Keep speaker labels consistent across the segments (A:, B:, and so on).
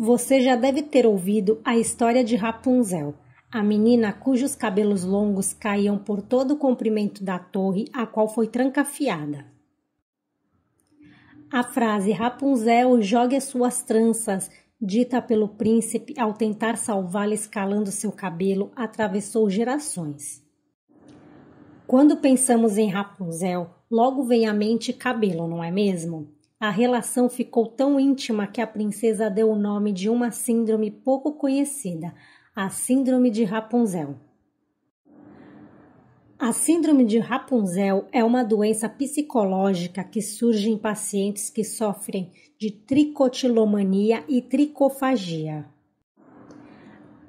A: Você já deve ter ouvido a história de Rapunzel, a menina cujos cabelos longos caíam por todo o comprimento da torre a qual foi trancafiada. A frase Rapunzel jogue as suas tranças, dita pelo príncipe ao tentar salvá-la escalando seu cabelo, atravessou gerações. Quando pensamos em Rapunzel, logo vem à mente cabelo, não é mesmo? A relação ficou tão íntima que a princesa deu o nome de uma síndrome pouco conhecida, a Síndrome de Rapunzel. A Síndrome de Rapunzel é uma doença psicológica que surge em pacientes que sofrem de tricotilomania e tricofagia.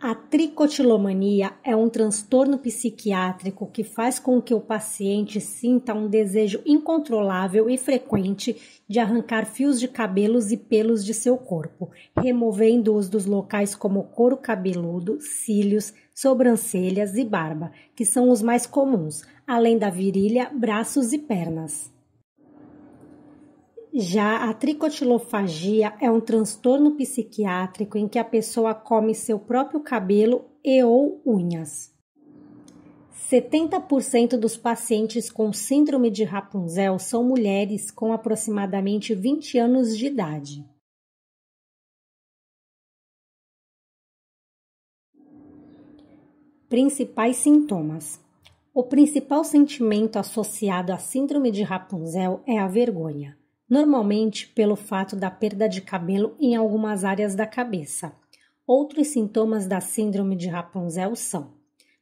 A: A tricotilomania é um transtorno psiquiátrico que faz com que o paciente sinta um desejo incontrolável e frequente de arrancar fios de cabelos e pelos de seu corpo, removendo-os dos locais como couro cabeludo, cílios, sobrancelhas e barba, que são os mais comuns, além da virilha, braços e pernas. Já a tricotilofagia é um transtorno psiquiátrico em que a pessoa come seu próprio cabelo e ou unhas. 70% dos pacientes com síndrome de Rapunzel são mulheres com aproximadamente 20 anos de idade. Principais sintomas: O principal sentimento associado à síndrome de Rapunzel é a vergonha normalmente pelo fato da perda de cabelo em algumas áreas da cabeça. Outros sintomas da Síndrome de Rapunzel são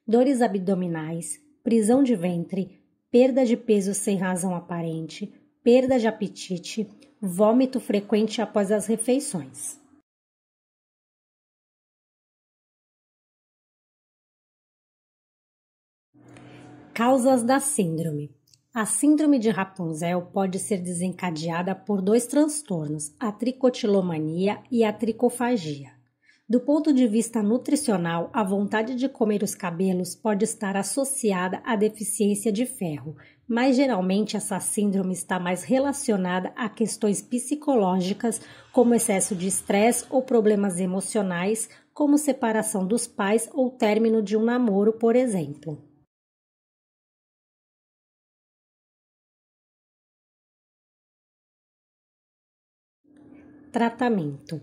A: dores abdominais, prisão de ventre, perda de peso sem razão aparente, perda de apetite, vômito frequente após as refeições. Causas da Síndrome a síndrome de Rapunzel pode ser desencadeada por dois transtornos, a tricotilomania e a tricofagia. Do ponto de vista nutricional, a vontade de comer os cabelos pode estar associada à deficiência de ferro, mas geralmente essa síndrome está mais relacionada a questões psicológicas, como excesso de estresse ou problemas emocionais, como separação dos pais ou término de um namoro, por exemplo. Tratamento.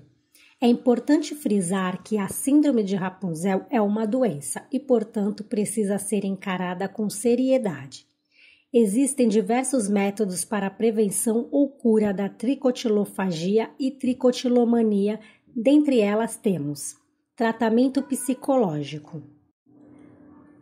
A: É importante frisar que a Síndrome de Rapunzel é uma doença e, portanto, precisa ser encarada com seriedade. Existem diversos métodos para a prevenção ou cura da tricotilofagia e tricotilomania, dentre elas temos tratamento psicológico.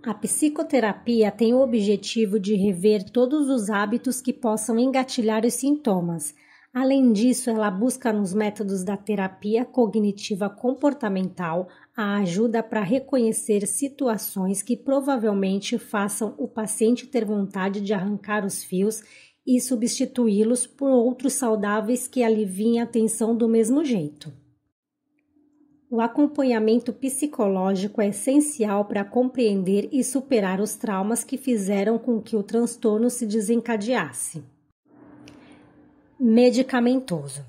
A: A psicoterapia tem o objetivo de rever todos os hábitos que possam engatilhar os sintomas, Além disso, ela busca nos métodos da terapia cognitiva comportamental a ajuda para reconhecer situações que provavelmente façam o paciente ter vontade de arrancar os fios e substituí-los por outros saudáveis que aliviem a tensão do mesmo jeito. O acompanhamento psicológico é essencial para compreender e superar os traumas que fizeram com que o transtorno se desencadeasse. Medicamentoso.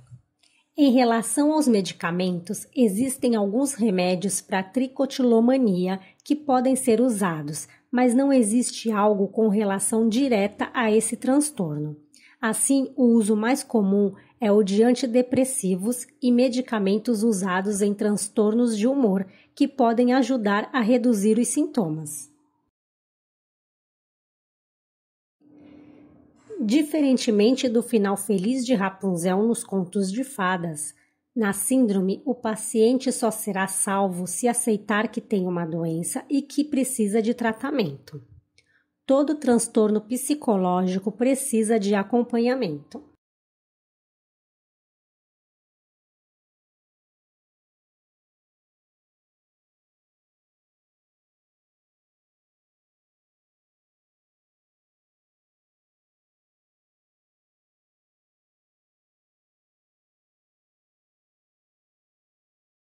A: Em relação aos medicamentos, existem alguns remédios para tricotilomania que podem ser usados, mas não existe algo com relação direta a esse transtorno. Assim, o uso mais comum é o de antidepressivos e medicamentos usados em transtornos de humor, que podem ajudar a reduzir os sintomas. Diferentemente do final feliz de Rapunzel nos contos de fadas, na síndrome, o paciente só será salvo se aceitar que tem uma doença e que precisa de tratamento. Todo transtorno psicológico precisa de acompanhamento.